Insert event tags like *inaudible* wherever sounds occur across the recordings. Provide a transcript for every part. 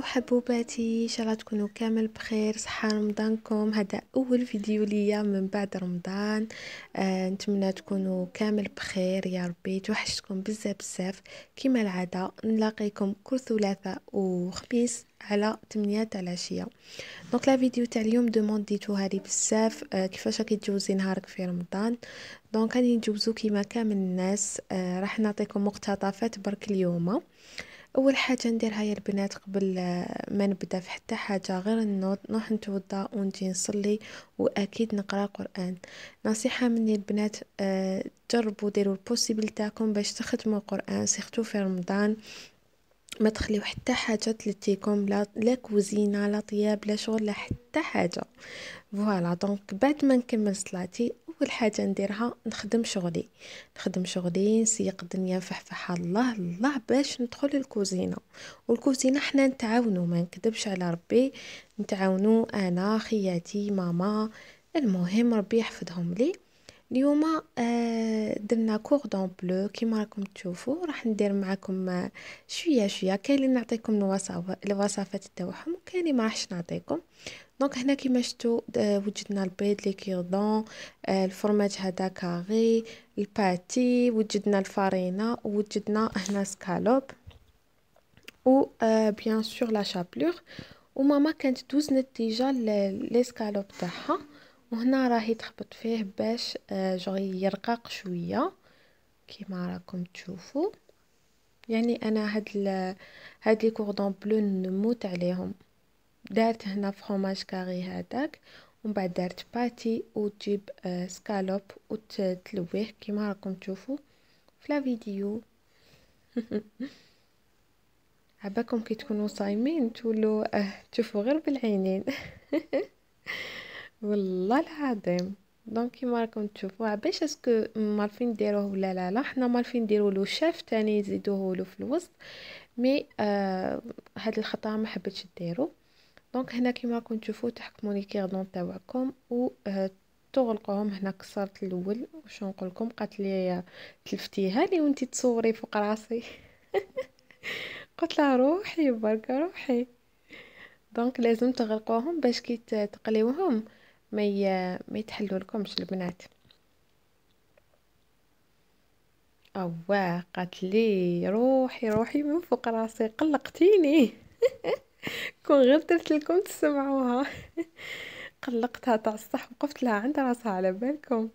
مرحبا حبوباتي ان شاء الله تكونوا كامل بخير صحه رمضانكم هذا اول فيديو ليا من بعد رمضان آه نتمنى تكونوا كامل بخير يا ربي توحشتكم بزاف بزاف كما العاده نلاقيكم كل ثلاثاء وخميس على 8 تاع العشيه دونك لا فيديو تاع اليوم دومونديتوها لي بزاف آه كيفاش راكي تجوزي نهارك في رمضان دونك غادي نجوزو كيما كامل الناس آه راح نعطيكم مقتطفات برك اليوم اول حاجه نديرها يا البنات قبل آه، ما نبدا في حتى حاجه غير نوض نروح نتوضا ونجي نصلي واكيد نقرا قران نصيحه مني البنات آه، جربوا ديروا البوسيبل تاعكم باش تخدموا القران سيختو في رمضان ما تخليو حتى حاجه تلتيكم لا لا كوزينه لا طياب لا شغل لا حتى حاجه فوالا دونك بعد ما نكمل صلاتي اول حاجه نديرها نخدم شغلي نخدم شغلي نسيق الدنيا فحفحه الله الله باش ندخل الكوزينه والكوزينه حنا نتعاونوا ما نكذبش على ربي نتعاونوا انا خياتي ماما المهم ربي يحفظهم لي اليوم آه، درنا كوردون بلو كيما راكم تشوفوا راح ندير معكم آه، شويه شويه كاين اللي نعطيكم الوصفات تاعهم وكاين اللي ما راحش نعطيكم دونك هنا كيما شفتوا وجدنا البيض لي كيردون آه، الفرماج هذا كاغي الباتي وجدنا الفارينه وجدنا هنا سكالوب و بيان سور لا شابلور وماما كانت دوز ديجا لي سكالوب تاعها وهنا راهي تخبط فيه باش آه، جغي يرقاق شويه كيما راكم تشوفوا يعني انا هاد ال... هاد لي كوردون بلو نموت عليهم دارت هنا فخوماج كاري هذاك ومن بعد دارت باتي وتجيب آه، سكالوب وتلويه كيما راكم تشوفوا في لا فيديو *laughs* عباكم كي تكونوا صايمين تولوا آه، تشوفوا غير بالعينين *laughs* والله العظيم دونك كيما راكم تشوفوا باش اسكو عارفين نديروه ولا لا لا حنا ما عارفين نديروا له شاف ثاني نزيدوه له في الوسط مي آه هاد الخطا ما حبيتش ديرو دونك هنا كيما راكم تشوفوا تحكموا لي كيردون تاعكم و آه تغلقوهم هنا كسرت الاول واش نقول لكم قالت لي تلفتيها لي وانت تصوري فوق راسي *laughs* قلت لها روحي بركه روحي دونك لازم تغلقوهم باش كي تقليوهم ما ما يتحلوا لكمش البنات اواه قالت لي روحي روحي من فوق راسي قلقتيني *laughs* كون غير درت لكم تسمعوها *laughs* قلقتها تاع الصح وقفت لها عند راسها على بالكم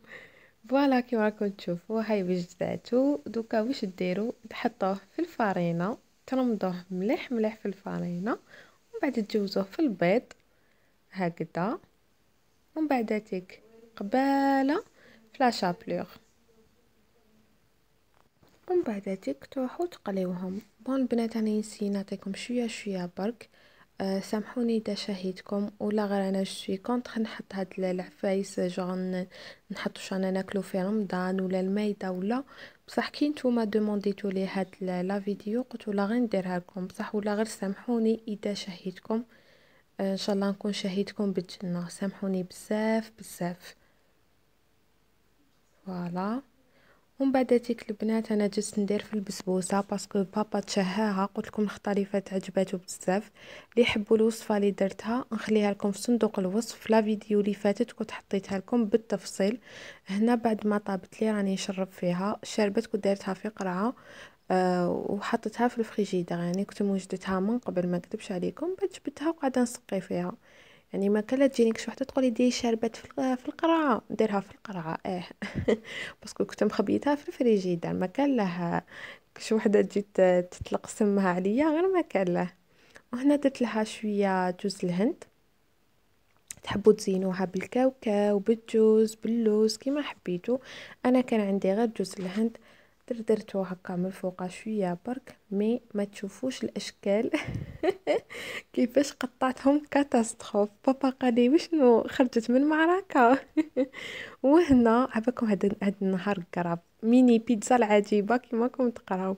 فوالا كيما راكم تشوفوا هاي بجداتو دوكا واش ديروا تحطوه في الفرينه ترمضوه مليح مليح في الفرينه ومن بعد تجوزوه في البيض هكذا ومن بعد تيك قبالة في لاشابلوغ ومن بعد تيك تروحوا تقليوهم بون البنات انا نسي نعطيكم شويه شويه برك أه سامحوني اذا شهيتكم ولا غير انا شوي كونط نحط هاد العفايس جون نحطو شان ناكلو في رمضان ولا المايده ولا بصح كي نتوما دومونديتو لي هاد لا فيديو قلت ولا غير نديرها لكم بصح ولا غير سامحوني اذا شهيتكم ان شاء الله نكون شهيدكم بالجنه سامحوني بزاف بزاف فوالا ومن بعد هذيك البنات انا جست ندير في البسبوسه باسكو بابا تشهاها قلت لكم الخطريفات عجباتو بزاف اللي يحبوا الوصفه اللي درتها نخليها لكم في صندوق الوصف في لا فيديو اللي فاتت كنت حطيتها لكم بالتفصيل هنا بعد ما طابت لي راني نشرب فيها شربت كنت دارتها في قرعه وحطتها في الفريجيدر يعني كنت موجدتها من قبل ما نكذبش عليكم بعد جبتها وقعدت نسقي فيها يعني ما كان تجيني كش وحده تقولي دي شربت في القرعه نديرها في القرعه اه *laughs* باسكو كنت مخبيتها في الفريجيدر ما كان لها كش وحده تجي تطلق سمها عليا غير ما كان له وهنا درت لها شويه جوز الهند تحبوا تزينوها بالكاوكاو بالجوز باللوز كيما حبيتو انا كان عندي غير جوز الهند دردرتو هكا من فوق شويه برك مي ما تشوفوش الاشكال *laughs* كيفاش قطعتهم كاتاستروف بابا قالي وشنو خرجت من معركه *laughs* وهنا عباكم هاد هاد النهار قراب ميني بيتزا العجيبه كيما راكم تقراو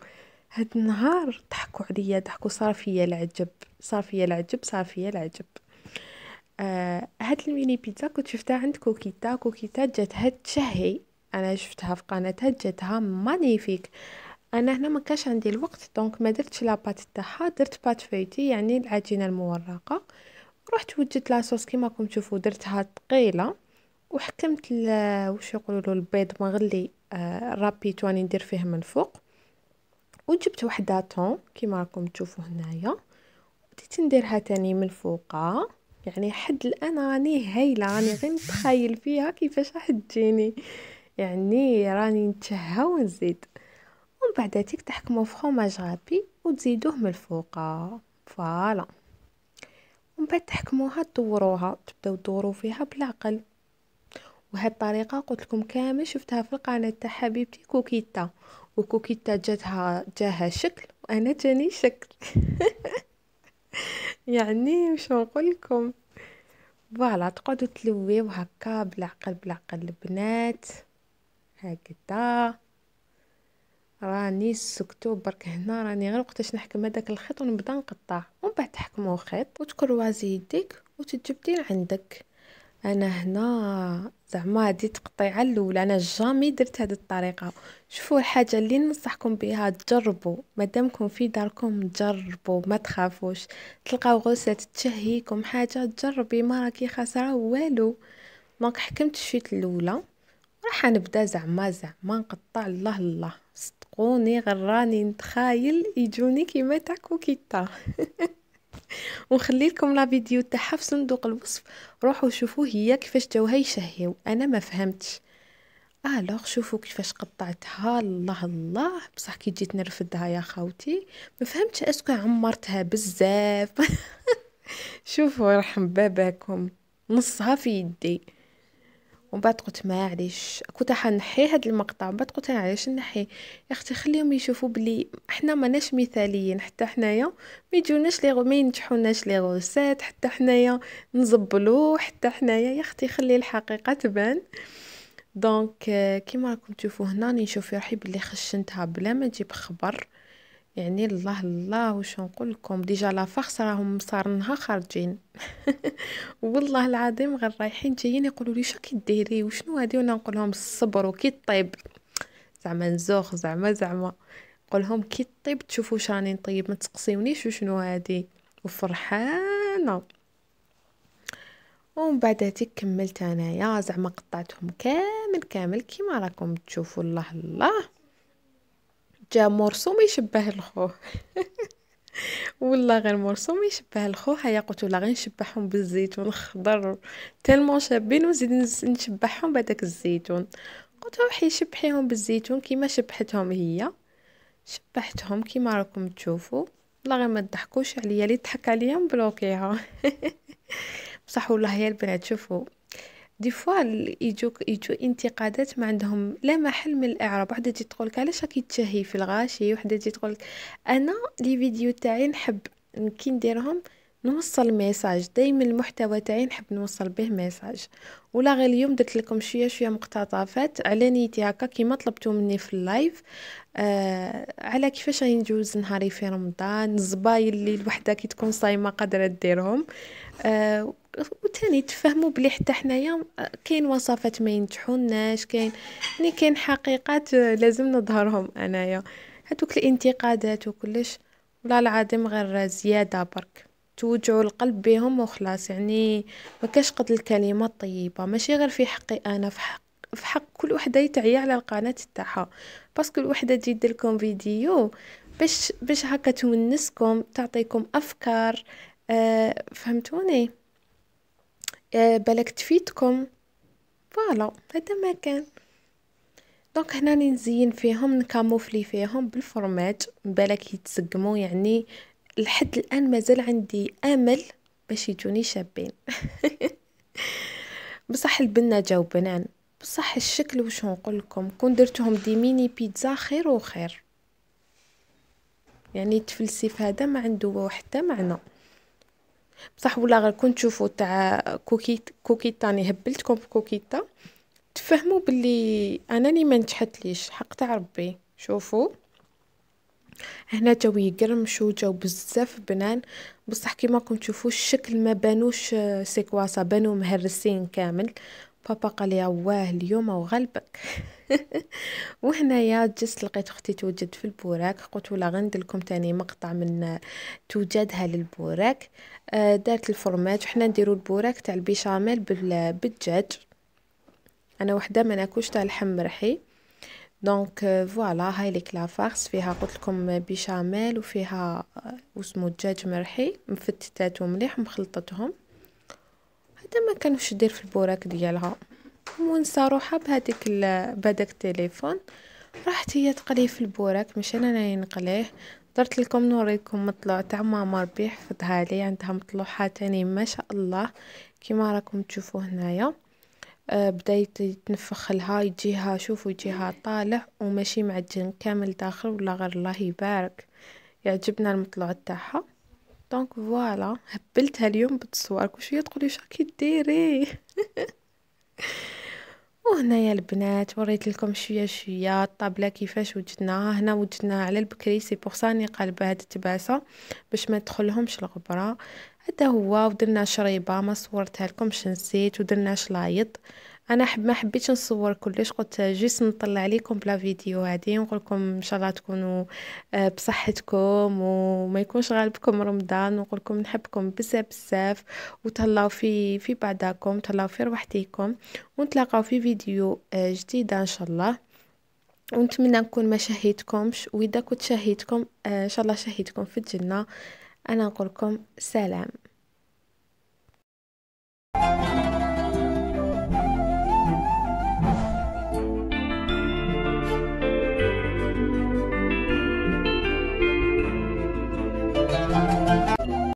هاد النهار ضحكوا عليا ضحكوا صار فيا العجب صار فيا العجب صار فيا العجب آه هاد الميني بيتزا كنت شفتها عند كوكيتا كوكيتا جات هاد شهي انا شفتها في قناتها جاتها مانيفيك انا هنا ما كاش عندي الوقت دونك ما درتش لاباط تاعها درت بات فيتي يعني العجينه المورقه رحت وجدت لاصوص كيما راكم تشوفوا درتها ثقيله وحكمت واش يقولوا البيض مغلي آه رابيتو راني ندير فيه من الفوق وجبت وحده طون كيما راكم تشوفوا هنايا بديت نديرها تاني من فوقها يعني حد الان راني هايله راني غير نتخيل فيها كيفاش راح تجيني يعني راني نتشهى ونزيد ومن بعد هذيك تحكموا فخوماج غابي وتزيدوه من الفوق فوالا ومن بعد تحكموها تدوروها تبداو تدوروا فيها بالعقل وهاد الطريقه قلت لكم كامل شفتها في القناه تاع حبيبتي كوكيتا وكوكيتا جاتها جاها شكل وانا جاني شكل *laughs* يعني مش نقول لكم فوالا تقعدوا تلويو هكا بالعقل بالعقل البنات هكدا راني سكتو برك هنا راني غير وقتاش نحكم هذاك الخيط ونبدا نقطع ومن بعد تحكمو الخيط وتكروازي يديك وتجبدي عندك انا هنا زعما هادي تقطيعه الاولى انا جامي درت هاد الطريقه شوفوا الحاجه اللي ننصحكم بها تجربوا مادامكم في داركم جربوا ما تخافوش تلقاو غوسه تشهيكم حاجه تجربي ما راكي خساره والو دونك حكمت الشيت الاولى راح نبدا زعما زعما نقطع الله الله صدقوني غراني نتخايل يجوني كيما تاع كوكيتا *laughs* ونخلي لكم لا فيديو تاعها في صندوق الوصف روحوا شوفوا هي كيفاش جاوها يشهيو انا ما فهمتش الوغ شوفوا كيفاش قطعتها الله الله بصح كي جيت نرفدها يا خاوتي ما فهمتش اسكو عمرتها بزاف *laughs* شوفوا رحم باباكم نصها في يدي ومن بعد قلت معليش كنت حنحي هاد المقطع من بعد قلت علاش نحي يا اختي خليهم يشوفوا بلي حنا ماناش مثاليين حتى حنايا ما يجوناش لي ما ينجحوناش لي غوسات حتى حنايا نزبلو حتى حنايا يا اختي خلي الحقيقه تبان دونك euh, كيما راكم تشوفوا هنا راني نشوف روحي بلي خشنتها بلا ما نجيب خبر يعني الله الله واش نقول لكم ديجا لا فخس راهم نها خارجين *laughs* والله العظيم غير رايحين جايين يقولوا لي شو كديري وشنو هادي وانا نقول لهم الصبر وكي طيب زعما نزوخ زعما زعما نقول لهم كي طيب تشوفوا شاني طيب نطيب ما تسقسيونيش وشنو هادي وفرحانه ومن بعد هاديك كملت انايا زعما قطعتهم كامل كامل كيما راكم تشوفوا الله الله جا مرسوم يشبه الخوه *laughs* والله غير مرسوم يشبه الخوه هيا قلت لا غير نشبحهم بالزيتون الخضر تالمون شابين وزيد نشبحهم بهذاك الزيتون قلت روحي شبحيهم بالزيتون كيما شبحتهم هي شبحتهم كيما راكم تشوفوا لا غير ما تضحكوش عليا اللي ضحك عليا نبلوكيها *laughs* بصح والله يا البنات شوفوا دي فوا يجوك يجو انتقادات ما عندهم لا محل من الاعراب وحده تجي تقولك علاش راكي تشهي في الغاشي وحده تجي تقولك انا لي فيديو تاعي نحب كي نديرهم نوصل ميساج دايما المحتوى تاعي نحب نوصل به ميساج ولا غير اليوم درت لكم شويه شويه مقتطفات على نيتي هكا كيما طلبتو مني في اللايف آه على كيفاش راني نجوز نهاري في رمضان الزبايل اللي الوحده كي تكون صايمه قادره ديرهم آه وتاني تفهموا بلي حتى حنايا آه، كاين وصفات ما ينجحوناش كاين يعني كاين حقيقات آه، لازم نظهرهم انايا هذوك الانتقادات وكلش لا العظيم غير زياده برك توجعوا القلب بهم وخلاص يعني ما كاش قد الكلمه الطيبه ماشي غير في حقي انا في حق في حق كل وحده يتعيا على القناه تاعها باسكو الوحده تجي دير لكم فيديو باش باش هكا تونسكم تعطيكم افكار أه فهمتوني أه بلك تفيدكم فوالا هذا ما كان دونك هنا نزين فيهم نكاموفلي فيهم بالفرماج بالك يتسقمو يعني لحد الآن مازال عندي أمل باش يجوني شابين *laughs* بصح البنة جاو بنان بصح الشكل واش نقول لكم كون درتهم دي ميني بيتزا خير وخير يعني التفلسف هذا ما عنده حتى معنى بصح ولا غير كون تشوفوا تاع كوكيت كوكيتا راني يعني هبلتكم في كوكيتا تفهموا باللي اناني ما نجحتليش حق تاع ربي شوفوا هنا جاو قرمش وجاو بزاف بنان بصح كيما راكم تشوفوا الشكل ما بانوش آه، سيكواسا بانو مهرسين كامل بابا قال لي واه اليوم وغلبك *laughs* وهنايا جست لقيت اختي توجد في البوراك قلت ولا غندلكم تاني مقطع من آه، توجدها للبوراك آه، دارت الفرماج وحنا نديرو البوراك تاع البيشاميل بالدجاج انا وحده ما ناكلش تاع اللحم مرحي دونك فوالا هاي ليك لا فيها قلت لكم بيشاميل وفيها وسمو آه، دجاج مرحي مفتتاتو مليح مخلطتهم حتى ما كانوش دير في البوراك ديالها ونسى روحها بهذيك بهذاك التليفون راحت هي تقلي في البوراك مش انا اللي نقليه درت لكم نوريكم مطلع تاع ماما ربي فضها لي عندها مطلوحه تاني ما شاء الله كما راكم تشوفوا هنايا أه، بدا يتنفخ لها يجيها شوفوا يجيها طالع وماشي معجن كامل داخل ولا غير الله يبارك يعجبنا المطلع تاعها دونك فوالا هبلتها اليوم بالتصوير كل شويه تقولي واش راكي ديري *laughs* يا البنات وريت لكم شويه شويه الطابله كيفاش وجدناها هنا وجدناها على البكري سي بوغ سا قلبها هاد التباسه باش ما تدخلهمش الغبره هذا هو ودرنا شريبه ما صورتها لكمش نسيت ودرنا شلايط انا حب ما حبيتش نصور كلش قلت جيس نطلع عليكم بلا فيديو عادي نقول لكم ان شاء الله تكونوا آه، بصحتكم وما يكونش غالبكم رمضان ونقول لكم نحبكم بزاف بزاف وتهلاو في في بعضاكم تهلاو في روحتيكم ونتلاقاو في فيديو آه، جديده ان شاء الله ونتمنى نكون ما شهيتكمش واذا كنت شهيتكم آه، ان شاء الله شهيتكم في الجنه انا نقول لكم سلام